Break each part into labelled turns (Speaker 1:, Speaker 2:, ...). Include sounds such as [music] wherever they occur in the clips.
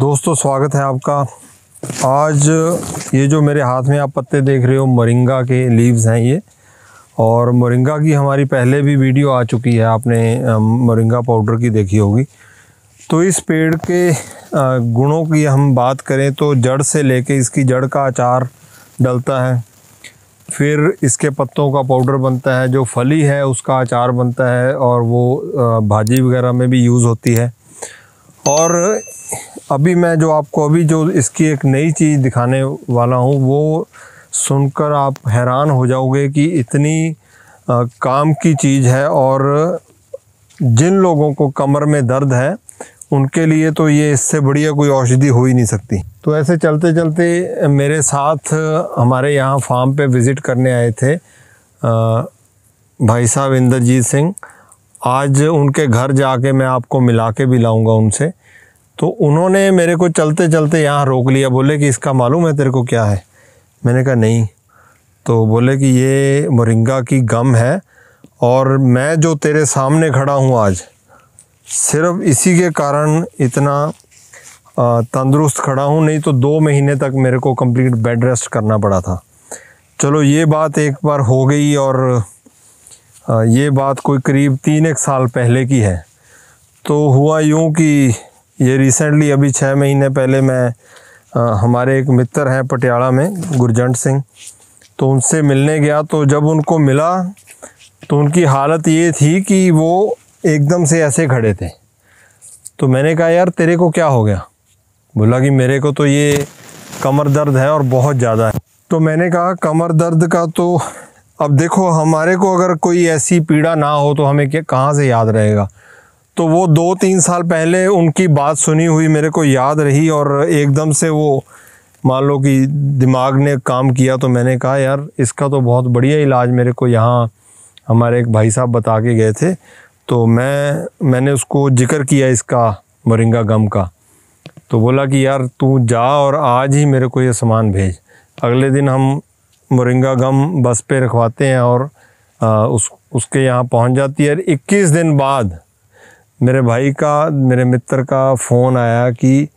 Speaker 1: दोस्तों स्वागत है आपका आज ये जो मेरे हाथ में आप पत्ते देख रहे हो मोरिंगा के लीव्स हैं ये और मोरिंगा की हमारी पहले भी वीडियो आ चुकी है आपने मोरिंगा पाउडर की देखी होगी तो इस पेड़ के गुणों की हम बात करें तो जड़ से लेके इसकी जड़ का अचार डलता है फिर इसके पत्तों का पाउडर बनता है जो फली है उसका अचार बनता है और वो भाजी वगैरह में भी यूज़ होती है और अभी मैं जो आपको अभी जो इसकी एक नई चीज़ दिखाने वाला हूँ वो सुनकर आप हैरान हो जाओगे कि इतनी आ, काम की चीज़ है और जिन लोगों को कमर में दर्द है उनके लिए तो ये इससे बढ़िया कोई औषधि हो ही नहीं सकती तो ऐसे चलते चलते मेरे साथ हमारे यहाँ फार्म पे विज़िट करने आए थे आ, भाई साहब इंद्रजीत सिंह आज उनके घर जाके मैं आपको मिला के भी लाऊँगा उनसे तो उन्होंने मेरे को चलते चलते यहाँ रोक लिया बोले कि इसका मालूम है तेरे को क्या है मैंने कहा नहीं तो बोले कि ये मोरिंगा की गम है और मैं जो तेरे सामने खड़ा हूँ आज सिर्फ इसी के कारण इतना तंदुरुस्त खड़ा हूँ नहीं तो दो महीने तक मेरे को कंप्लीट बेड रेस्ट करना पड़ा था चलो ये बात एक बार हो गई और ये बात कोई करीब तीन एक साल पहले की है तो हुआ यूँ कि ये रिसेंटली अभी छः महीने पहले मैं आ, हमारे एक मित्र हैं पटियाला में गुरजंट सिंह तो उनसे मिलने गया तो जब उनको मिला तो उनकी हालत ये थी कि वो एकदम से ऐसे खड़े थे तो मैंने कहा यार तेरे को क्या हो गया बोला कि मेरे को तो ये कमर दर्द है और बहुत ज़्यादा है तो मैंने कहा कमर दर्द का तो अब देखो हमारे को अगर कोई ऐसी पीड़ा ना हो तो हमें क्या कहाँ से याद रहेगा तो वो दो तीन साल पहले उनकी बात सुनी हुई मेरे को याद रही और एकदम से वो मान लो कि दिमाग ने काम किया तो मैंने कहा यार इसका तो बहुत बढ़िया इलाज मेरे को यहाँ हमारे एक भाई साहब बता के गए थे तो मैं मैंने उसको जिक्र किया इसका मोरिंगा गम का तो बोला कि यार तू जा और आज ही मेरे को ये सामान भेज अगले दिन हम मोरिंगा गम बस पे रखवाते हैं और आ, उस उसके यहाँ पहुँच जाती है इक्कीस दिन बाद मेरे भाई का मेरे मित्र का फ़ोन आया कि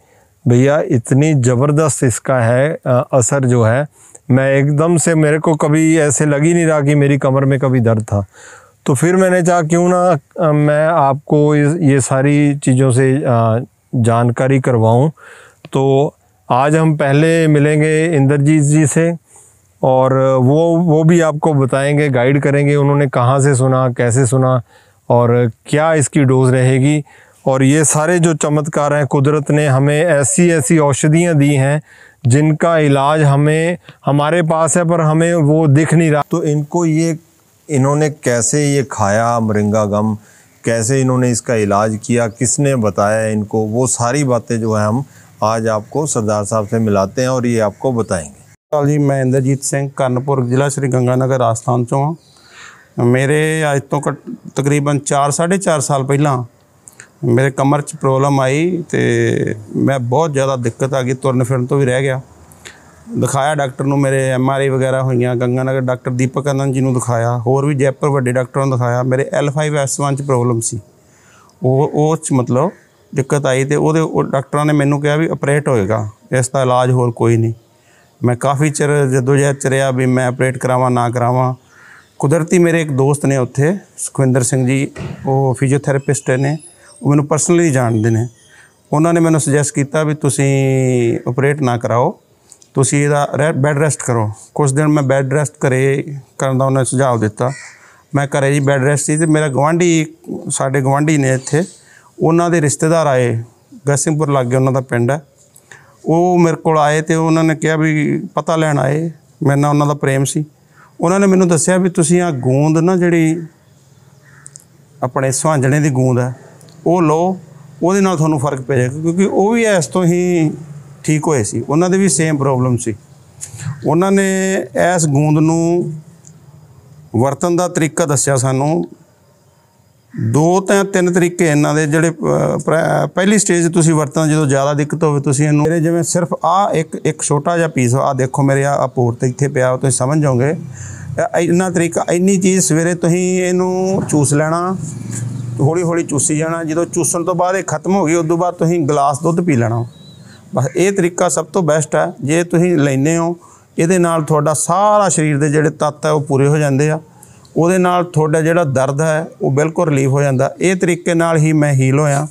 Speaker 1: भैया इतनी ज़बरदस्त इसका है असर जो है मैं एकदम से मेरे को कभी ऐसे लग ही नहीं रहा कि मेरी कमर में कभी दर्द था तो फिर मैंने चाह क्यों ना मैं आपको ये सारी चीज़ों से जानकारी करवाऊं तो आज हम पहले मिलेंगे इंद्रजीत जी से और वो वो भी आपको बताएंगे गाइड करेंगे उन्होंने कहाँ से सुना कैसे सुना और क्या इसकी डोज़ रहेगी और ये सारे जो चमत्कार हैं कुदरत ने हमें ऐसी ऐसी औषधियाँ दी हैं जिनका इलाज हमें हमारे पास है पर हमें वो दिख नहीं रहा तो इनको ये इन्होंने कैसे ये खाया मरिंगा गम कैसे इन्होंने इसका इलाज किया किसने बताया इनको वो सारी बातें जो है हम आज आपको सरदार साहब से मिलाते हैं और ये आपको बताएंगे
Speaker 2: जी मैं इंद्रजीत सिंह कर्णपुर जिला श्री गंगानगर आस्थान चौहान ਮੇਰੇ ਅੱਜ ਤੋਂ ਤਕਰੀਬਨ 4 4.5 ਸਾਲ ਪਹਿਲਾਂ ਮੇਰੇ ਕਮਰ 'ਚ ਪ੍ਰੋਬਲਮ ਆਈ ਤੇ ਮੈਂ ਬਹੁਤ ਜ਼ਿਆਦਾ ਦਿੱਕਤ ਆ ਗਈ ਤੁਰਨ ਫਿਰਨ ਤੋਂ ਵੀ ਰਹਿ ਗਿਆ ਦਿਖਾਇਆ ਡਾਕਟਰ ਨੂੰ ਮੇਰੇ ਐਮ ਆਰ ਆਈ ਵਗੈਰਾ ਹੋਈਆਂ ਗੰਗਾ ਨਗਰ ਡਾਕਟਰ ਦੀਪਕ ਅਨੰਦ ਜੀ ਨੂੰ ਦਿਖਾਇਆ ਹੋਰ ਵੀ ਜੈਪੁਰ ਵੱਡੇ ਡਾਕਟਰਾਂ ਨੂੰ ਦਿਖਾਇਆ ਮੇਰੇ 1 ਚ ਪ੍ਰੋਬਲਮ ਸੀ ਉਹ ਉਹ ਚ ਮਤਲਬ ਦਿੱਕਤ ਆਈ ਤੇ ਉਹਦੇ ਉਹ ਡਾਕਟਰਾਂ ਨੇ ਮੈਨੂੰ ਕਿਹਾ ਵੀ ਆਪਰੇਟ ਹੋਏਗਾ ਇਸ ਦਾ ਇਲਾਜ ਹੋਰ ਕੋਈ ਨਹੀਂ ਮੈਂ ਕਾਫੀ ਚਿਰ ਜਦੋਂ ਜਹਿਦ ਚਰਿਆ ਵੀ ਮੈਂ ਆਪਰੇਟ ਕਰਾਵਾਂ ਨਾ ਕਰਾਵਾਂ ਕੁਦਰਤੀ ਮੇਰੇ ਇੱਕ ਦੋਸਤ ਨੇ ਉੱਥੇ ਸੁਖਵਿੰਦਰ ਸਿੰਘ ਜੀ ਉਹ ਫਿਜ਼ੀਓਥੈਰੇਪਿਸਟ ਨੇ ਉਹ ਮੈਨੂੰ ਪਰਸਨਲੀ ਜਾਣਦੇ ਨੇ ਉਹਨਾਂ ਨੇ ਮੈਨੂੰ ਸੁਜੈਸਟ ਕੀਤਾ ਵੀ ਤੁਸੀਂ ਆਪਰੇਟ ਨਾ ਕਰਾਓ ਤੁਸੀਂ ਇਹਦਾ ਬੈੱਡ ਰੈਸਟ ਕਰੋ ਕੁਝ ਦਿਨ ਮੈਂ ਬੈੱਡ ਰੈਸਟ ਕਰੇ ਕਰਨ ਦਾ ਉਹਨਾਂ ਨੇ ਸੁਝਾਅ ਦਿੱਤਾ ਮੈਂ ਕਰੇ ਜੀ ਬੈੱਡ ਰੈਸਟ ਸੀ ਤੇ ਮੇਰਾ ਗਵਾਂਢੀ ਸਾਡੇ ਗਵਾਂਢੀ ਨੇ ਇੱਥੇ ਉਹਨਾਂ ਦੇ ਰਿਸ਼ਤੇਦਾਰ ਆਏ ਗਸਿੰਪੁਰ ਲੱਗੇ ਉਹਨਾਂ ਦਾ ਪਿੰਡ ਹੈ ਉਹ ਮੇਰੇ ਕੋਲ ਆਏ ਤੇ ਉਹਨਾਂ ਨੇ ਕਿਹਾ ਵੀ ਪਤਾ ਲੈਣ ਆਏ ਮੇਰੇ ਨਾਲ ਉਹਨਾਂ ਦਾ ਪ੍ਰੇਮ ਸੀ ਉਹਨਾਂ ਨੇ ਮੈਨੂੰ ਦੱਸਿਆ ਵੀ ਤੁਸੀਂ ਆ ਗੂੰਦ ਨਾ ਜਿਹੜੀ ਆਪਣੇ ਸਵਾਂਝਣੇ ਦੀ ਗੂੰਦ ਹੈ ਉਹ ਲਓ ਉਹਦੇ ਨਾਲ ਤੁਹਾਨੂੰ ਫਰਕ ਪੈ ਜਾਏਗਾ ਕਿਉਂਕਿ ਉਹ ਵੀ ਇਸ ਤੋਂ ਹੀ ਠੀਕ ਹੋਏ ਸੀ ਉਹਨਾਂ ਦੇ ਵੀ ਸੇਮ ਪ੍ਰੋਬਲਮ ਸੀ ਉਹਨਾਂ ਨੇ ਇਸ ਗੂੰਦ ਨੂੰ ਵਰਤਨ ਦਾ ਤਰੀਕਾ ਦੱਸਿਆ ਸਾਨੂੰ ਦੋ ਤਾਂ ਤਿੰਨ ਤਰੀਕੇ ਇਹਨਾਂ ਦੇ ਜਿਹੜੇ ਪਹਿਲੀ ਸਟੇਜ ਤੁਸੀਂ ਵਰਤਣ ਜਦੋਂ ਜ਼ਿਆਦਾ ਦਿੱਕਤ ਹੋਵੇ ਤੁਸੀਂ ਇਹਨੂੰ ਮੇਰੇ ਜਿਵੇਂ ਸਿਰਫ ਆ ਇੱਕ ਇੱਕ ਛੋਟਾ ਜਿਹਾ ਪੀਸ ਆ ਦੇਖੋ ਮੇਰੇ ਆ ਪੋਰਟ ਤੇ ਇੱਥੇ ਪਿਆ ਤੁਸੀਂ ਸਮਝ ਜਾਓਗੇ ਇਹਨਾਂ ਤਰੀਕਾ ਇੰਨੀ ਚੀਜ਼ ਸਵੇਰੇ ਤੁਸੀਂ ਇਹਨੂੰ ਚੂਸ ਲੈਣਾ ਹੌਲੀ ਹੌਲੀ ਚੂਸੀ ਜਾਣਾ ਜਦੋਂ ਚੂਸਣ ਤੋਂ ਬਾਅਦ ਇਹ ਖਤਮ ਹੋ ਗਈ ਉਸ ਤੋਂ ਬਾਅਦ ਤੁਸੀਂ ਗਲਾਸ ਦੁੱਧ ਪੀ ਲੈਣਾ ਬਸ ਇਹ ਤਰੀਕਾ ਸਭ ਤੋਂ ਬੈਸਟ ਹੈ ਜੇ ਤੁਸੀਂ ਲੈਨੇ ਹੋ ਇਹਦੇ ਨਾਲ ਤੁਹਾਡਾ ਸਾਰਾ ਸਰੀਰ ਦੇ ਜਿਹੜੇ ਤੱਤ ਹੈ ਉਹ ਪੂਰੇ ਹੋ ਜਾਂਦੇ ਆ ਉਹਦੇ ਨਾਲ ਤੁਹਾਡਾ ਜਿਹੜਾ ਦਰਦ ਹੈ ਉਹ ਬਿਲਕੁਲ ਰਿਲੀਫ ਹੋ ਜਾਂਦਾ ਇਹ ਤਰੀਕੇ ਨਾਲ ਹੀ ਮੈਂ ਹੀਲ ਹੋਇਆ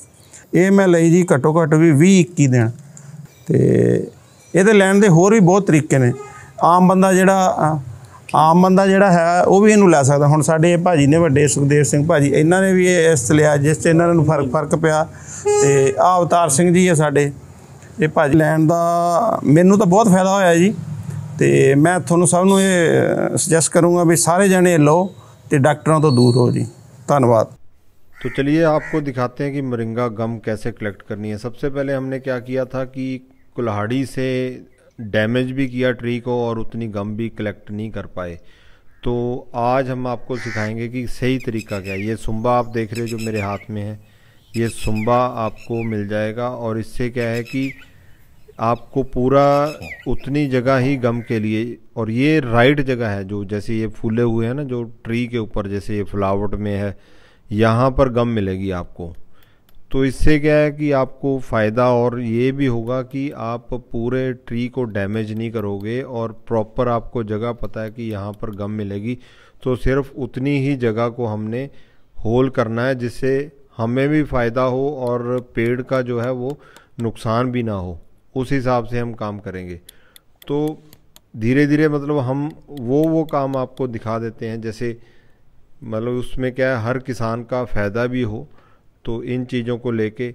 Speaker 2: ਇਹ ਮੈਂ ਲਈ ਜੀ ਘੱਟੋ ਘੱਟ ਵੀ 20 21 ਦਿਨ ਤੇ ਇਹਦੇ ਲੈਣ ਦੇ ਹੋਰ ਵੀ ਬਹੁਤ ਤਰੀਕੇ ਨੇ ਆਮ ਬੰਦਾ ਜਿਹੜਾ ਆਮ ਬੰਦਾ ਜਿਹੜਾ ਹੈ ਉਹ ਵੀ ਇਹਨੂੰ ਲੈ ਸਕਦਾ ਹੁਣ ਸਾਡੇ ਇਹ ਭਾਜੀ ਨੇ ਵੱਡੇ ਸੁਖਦੇਵ ਸਿੰਘ ਭਾਜੀ ਇਹਨਾਂ ਨੇ ਵੀ ਇਹ ਇਸ ਲਿਆ ਜਿਸ ਤੇ ਇਹਨਾਂ ਨੂੰ ਫਰਕ ਫਰਕ ਪਿਆ ਤੇ ਆ ਅਵਤਾਰ ਸਿੰਘ ਜੀ ਹੈ ਸਾਡੇ ਇਹ ਭਾਜੀ ਲੈਣ ਦਾ ਮੈਨੂੰ ਤਾਂ ਬਹੁਤ ਫਾਇਦਾ ਹੋਇਆ ਜੀ तो मैं थोनों सबन ये सुजैस करूँगा भी सारे जने लो तो डॉक्टरों तो दूर हो जी ਜੀ
Speaker 1: तो चलिए आपको दिखाते हैं कि मरिंगा गम कैसे कलेक्ट करनी है सबसे पहले हमने क्या किया था कि कुल्हाड़ी से डैमेज भी किया ट्री को और उतनी गम भी कलेक्ट नहीं कर पाए तो आज हम आपको सिखाएंगे कि सही तरीका क्या है ये सुम्बा आप देख रहे हो जो मेरे हाथ में है ये सुम्बा आपको मिल जाएगा और इससे क्या है कि आपको पूरा अच्छा। उतनी जगह ही गम के लिए और ये राइट जगह है जो जैसे ये फूले हुए हैं ना जो ट्री के ऊपर जैसे ये फ्लावट में है यहाँ पर गम मिलेगी आपको तो इससे क्या है कि आपको फ़ायदा और ये भी होगा कि आप पूरे ट्री को डैमेज नहीं करोगे और प्रॉपर आपको जगह पता है कि यहाँ पर गम मिलेगी तो सिर्फ उतनी ही जगह को हमने होल करना है जिससे हमें भी फ़ायदा हो और पेड़ का जो है वो नुकसान भी ना हो उस हिसाब से हम काम करेंगे तो धीरे धीरे मतलब हम वो वो काम आपको दिखा देते हैं जैसे मतलब उसमें क्या है हर किसान का फ़ायदा भी हो तो इन चीज़ों को लेके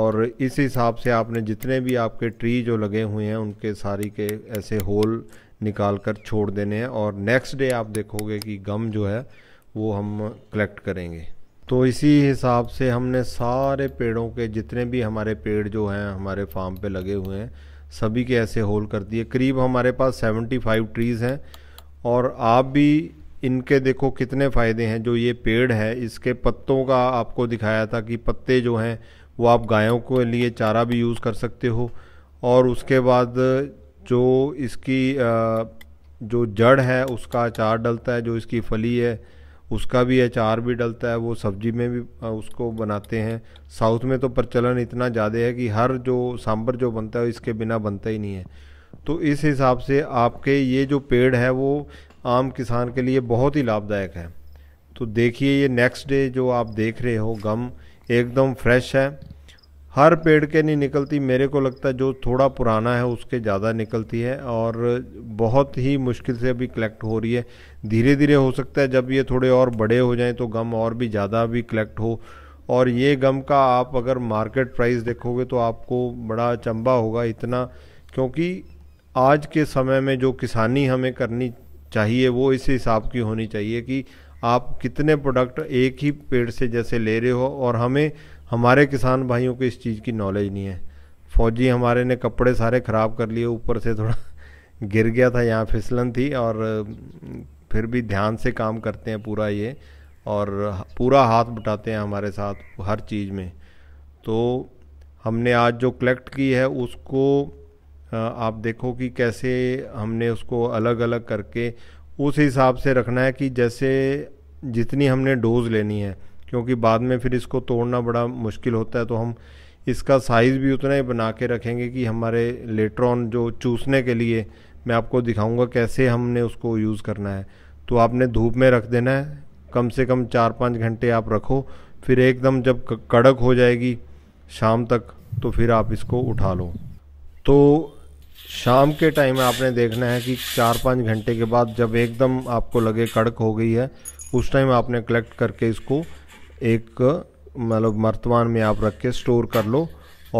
Speaker 1: और इस हिसाब से आपने जितने भी आपके ट्री जो लगे हुए हैं उनके सारी के ऐसे होल निकाल कर छोड़ देने हैं और नेक्स्ट डे आप देखोगे कि गम जो है वो हम कलेक्ट करेंगे तो इसी हिसाब से हमने सारे पेड़ों के जितने भी हमारे पेड़ जो हैं हमारे फार्म पे लगे हुए हैं सभी के ऐसे होल कर दिए करीब हमारे पास 75 ट्रीज़ हैं और आप भी इनके देखो कितने फ़ायदे हैं जो ये पेड़ है इसके पत्तों का आपको दिखाया था कि पत्ते जो हैं वो आप गायों के लिए चारा भी यूज़ कर सकते हो और उसके बाद जो इसकी जो जड़ है उसका अचार डलता है जो इसकी फली है उसका भी अचार भी डलता है वो सब्जी में भी उसको बनाते हैं साउथ में तो प्रचलन इतना ज़्यादा है कि हर जो सांभर जो बनता है इसके बिना बनता ही नहीं है तो इस हिसाब से आपके ये जो पेड़ है वो आम किसान के लिए बहुत ही लाभदायक है तो देखिए ये नेक्स्ट डे जो आप देख रहे हो गम एकदम फ्रेश है हर पेड़ के नहीं निकलती मेरे को लगता है जो थोड़ा पुराना है उसके ज़्यादा निकलती है और बहुत ही मुश्किल से अभी कलेक्ट हो रही है धीरे धीरे हो सकता है जब ये थोड़े और बड़े हो जाएं तो गम और भी ज़्यादा भी कलेक्ट हो और ये गम का आप अगर मार्केट प्राइस देखोगे तो आपको बड़ा चंबा होगा इतना क्योंकि आज के समय में जो किसानी हमें करनी चाहिए वो इस हिसाब की होनी चाहिए कि आप कितने प्रोडक्ट एक ही पेड़ से जैसे ले रहे हो और हमें हमारे किसान भाइयों को इस चीज़ की नॉलेज नहीं है फौजी हमारे ने कपड़े सारे ख़राब कर लिए ऊपर से थोड़ा [laughs] गिर गया था यहाँ फिसलन थी और फिर भी ध्यान से काम करते हैं पूरा ये और पूरा हाथ बटाते हैं हमारे साथ हर चीज़ में तो हमने आज जो कलेक्ट की है उसको आप देखो कि कैसे हमने उसको अलग अलग करके उस हिसाब से रखना है कि जैसे जितनी हमने डोज लेनी है क्योंकि बाद में फिर इसको तोड़ना बड़ा मुश्किल होता है तो हम इसका साइज़ भी उतना ही बना के रखेंगे कि हमारे लेट्रॉन जो चूसने के लिए मैं आपको दिखाऊंगा कैसे हमने उसको यूज़ करना है तो आपने धूप में रख देना है कम से कम चार पाँच घंटे आप रखो फिर एकदम जब कड़क हो जाएगी शाम तक तो फिर आप इसको उठा लो तो शाम के टाइम आपने देखना है कि चार पाँच घंटे के बाद जब एकदम आपको लगे कड़क हो गई है उस टाइम आपने कलेक्ट करके इसको एक मतलब वर्तमान में आप रख के स्टोर कर लो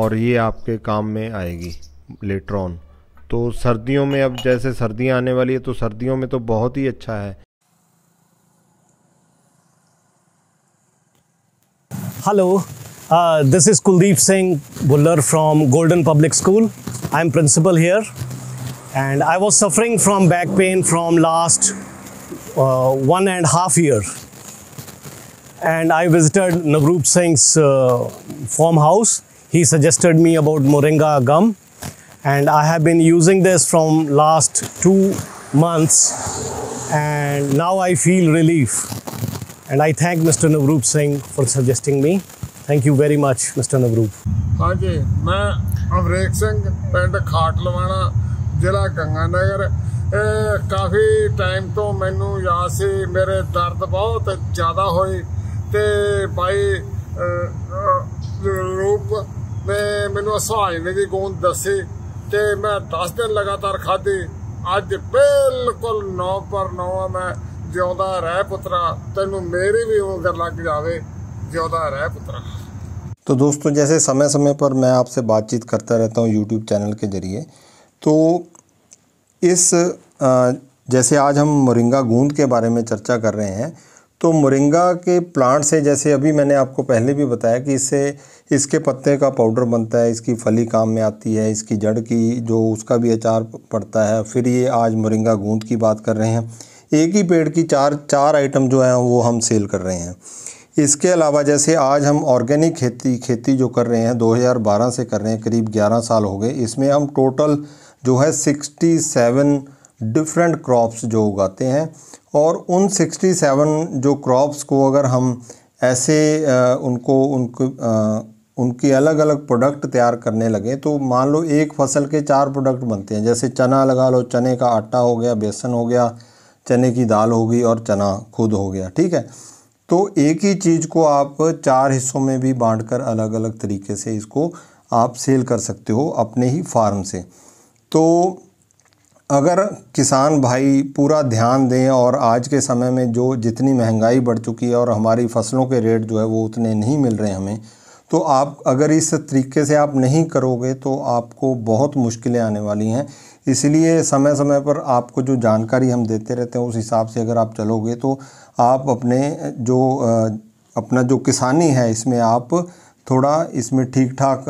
Speaker 1: और ये आपके काम में आएगी लेटर ऑन तो सर्दियों में अब जैसे सर्दियाँ आने वाली है तो सर्दियों में तो बहुत ही अच्छा है hello this is Kuldeep Singh Bullar from golden public school I am principal here and I was suffering from back pain from last one and half year and I visited Navroop Singh's uh, farmhouse. He suggested me about Moringa gum and I have been using this from last two months and now I feel relief. And I thank Mr. Navroop Singh for suggesting me. Thank you very much, Mr. Navroop.
Speaker 2: ਹਾਂਜੀ ਮੈਂ ਅਮਰੇਕ ਸਿੰਘ ਪਿੰਡ ਖਾਟ ਲਵਾਣਾ ਜ਼ਿਲ੍ਹਾ ਗੰਗਾਨਗਰ ਕਾਫੀ time ਤੋਂ ਮੈਨੂੰ ਯਾਦ ਸੀ ਮੇਰੇ ਦਰਦ ਬਹੁਤ ਜ਼ਿਆਦਾ ਹੋਏ ਤੇ ਬਾਈ ਰੂਪ ਨੇ ਮੈਨੂੰ ਅਸਾਈਨੇ ਦੀ ਗੋਂਦ ਦੱਸੀ ਤੇ ਮੈਂ 10 ਦਿਨ ਲਗਾਤਾਰ ਖਾਧੀ ਅੱਜ ਬਿਲਕੁਲ 9 ਪਰ 9 ਆ ਮੈਂ ਜਿਉਂਦਾ ਰਹਿ ਪੁੱਤਰਾ ਤੈਨੂੰ ਮੇਰੀ भी ਉਂਗਲ लग ਜਾਵੇ ਜਿਉਂਦਾ ਰਹਿ ਪੁੱਤਰਾ
Speaker 1: तो दोस्तों जैसे समय समय पर मैं आपसे बातचीत करता रहता हूँ YouTube चैनल के जरिए तो इस जैसे आज हम मोरिंगा गूंद के बारे में चर्चा कर रहे हैं तो मुरिंगा के प्लांट से जैसे अभी मैंने आपको पहले भी बताया कि इससे इसके पत्ते का पाउडर बनता है इसकी फली काम में आती है इसकी जड़ की जो उसका भी अचार पड़ता है फिर ये आज मुरिंगा गूंद की बात कर रहे हैं एक ही पेड़ की चार चार आइटम जो हैं वो हम सेल कर रहे हैं इसके अलावा जैसे आज हम ऑर्गेनिक खेती खेती जो कर रहे हैं 2012 से कर रहे हैं करीब 11 साल हो गए इसमें हम टोटल जो है 67 डिफरेंट क्रॉप्स जो उगाते हैं और उन 67 जो क्रॉप्स को अगर हम ऐसे उनको उनको उनकी अलग अलग प्रोडक्ट तैयार करने लगे तो मान लो एक फसल के चार प्रोडक्ट बनते हैं जैसे चना लगा लो चने का आटा हो गया बेसन हो गया चने की दाल होगी और चना खुद हो गया ठीक है तो एक ही चीज़ को आप चार हिस्सों में भी बांट कर अलग अलग तरीके से इसको आप सेल कर सकते हो अपने ही फार्म से तो अगर किसान भाई पूरा ध्यान दें और आज के समय में जो जितनी महंगाई बढ़ चुकी है और हमारी फसलों के रेट जो है वो उतने नहीं मिल रहे हमें तो आप अगर इस तरीके से आप नहीं करोगे तो आपको बहुत मुश्किलें आने वाली हैं इसलिए समय समय पर आपको जो जानकारी हम देते रहते हैं उस हिसाब से अगर आप चलोगे तो आप अपने जो अपना जो किसानी है इसमें आप थोड़ा इसमें ठीक ठाक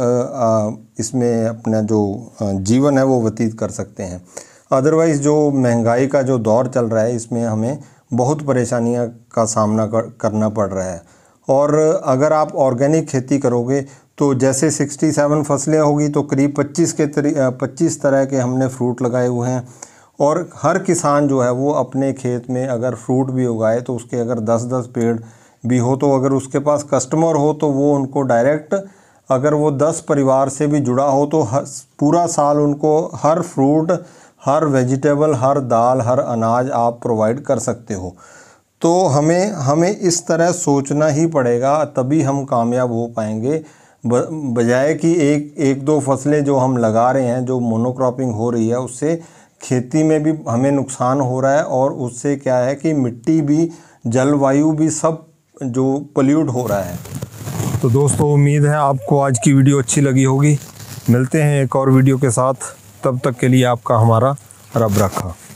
Speaker 1: इसमें अपना जो जीवन है वो व्यतीत कर सकते हैं अदरवाइज़ जो महंगाई का जो दौर चल रहा है इसमें हमें बहुत परेशानियाँ का सामना कर, करना पड़ रहा है और अगर आप ऑर्गेनिक खेती करोगे तो जैसे 67 फसलें होगी तो करीब 25 के तरी पच्चीस तरह के हमने फ्रूट लगाए हुए हैं और हर किसान जो है वो अपने खेत में अगर फ्रूट भी उगाए तो उसके अगर 10-10 पेड़ भी हो तो अगर उसके पास कस्टमर हो तो वो उनको डायरेक्ट अगर वो 10 परिवार से भी जुड़ा हो तो पूरा साल उनको हर फ्रूट हर वेजिटेबल हर दाल हर अनाज आप प्रोवाइड कर सकते हो तो हमें हमें इस तरह सोचना ही पड़ेगा तभी हम कामयाब हो पाएंगे बजाय कि एक एक दो फसलें जो हम लगा रहे हैं जो मोनोक्रॉपिंग हो रही है उससे खेती में भी हमें नुकसान हो रहा है और उससे क्या है कि मिट्टी भी जलवायु भी सब जो पल्यूट हो रहा है तो दोस्तों उम्मीद है आपको आज की वीडियो अच्छी लगी होगी मिलते हैं एक और वीडियो के साथ तब तक के लिए आपका हमारा रब रखा